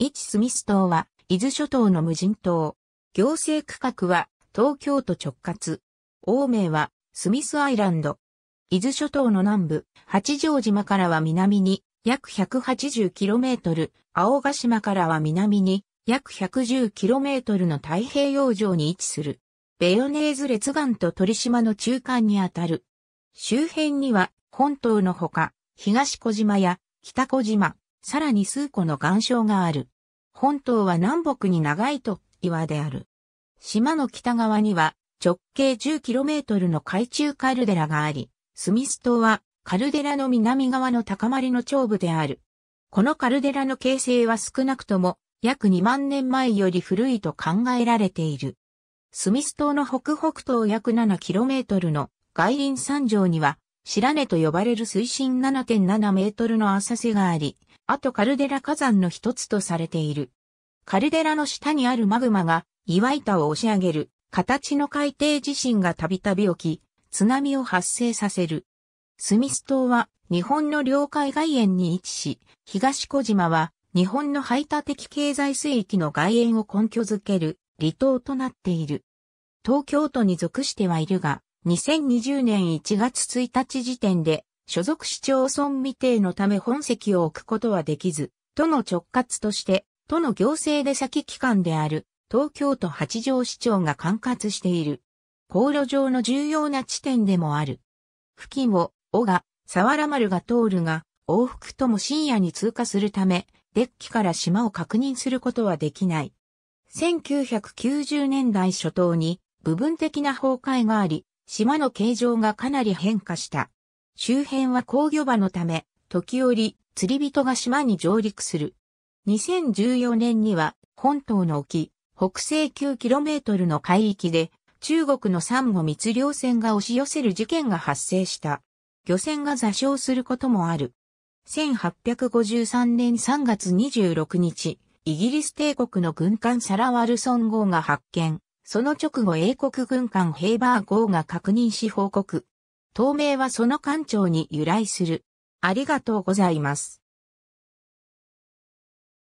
位スミス島は、伊豆諸島の無人島。行政区画は、東京都直轄。欧名は、スミスアイランド。伊豆諸島の南部、八丈島からは南に、約 180km、青ヶ島からは南に、約 110km の太平洋上に位置する。ベヨネーズ列岸と鳥島の中間にあたる。周辺には、本島のほか、東小島や北小島、さらに数個の岩礁がある。本島は南北に長いと岩である。島の北側には直径 10km の海中カルデラがあり、スミス島はカルデラの南側の高まりの頂部である。このカルデラの形成は少なくとも約2万年前より古いと考えられている。スミス島の北北東約 7km の外輪山上には白根と呼ばれる水深7.7メートルの浅瀬があり、あとカルデラ火山の一つとされている。カルデラの下にあるマグマが岩板を押し上げる形の海底地震がたびたび起き、津波を発生させる。スミス島は日本の領海外縁に位置し、東小島は日本の排他的経済水域の外縁を根拠づける離島となっている。東京都に属してはいるが、2020年1月1日時点で、所属市町村未定のため本籍を置くことはできず、都の直轄として、都の行政出先機関である、東京都八条市長が管轄している。航路上の重要な地点でもある。付近を、尾が、沢原丸が通るが、往復とも深夜に通過するため、デッキから島を確認することはできない。1990年代初頭に部分的な崩壊があり、島の形状がかなり変化した。周辺は工業場のため、時折、釣り人が島に上陸する。2014年には、本島の沖、北西 9km の海域で、中国のサンゴ密漁船が押し寄せる事件が発生した。漁船が座礁することもある。1853年3月26日、イギリス帝国の軍艦サラワルソン号が発見。その直後英国軍艦ヘイバー号が確認し報告。透明はその艦長に由来する。ありがとうございます。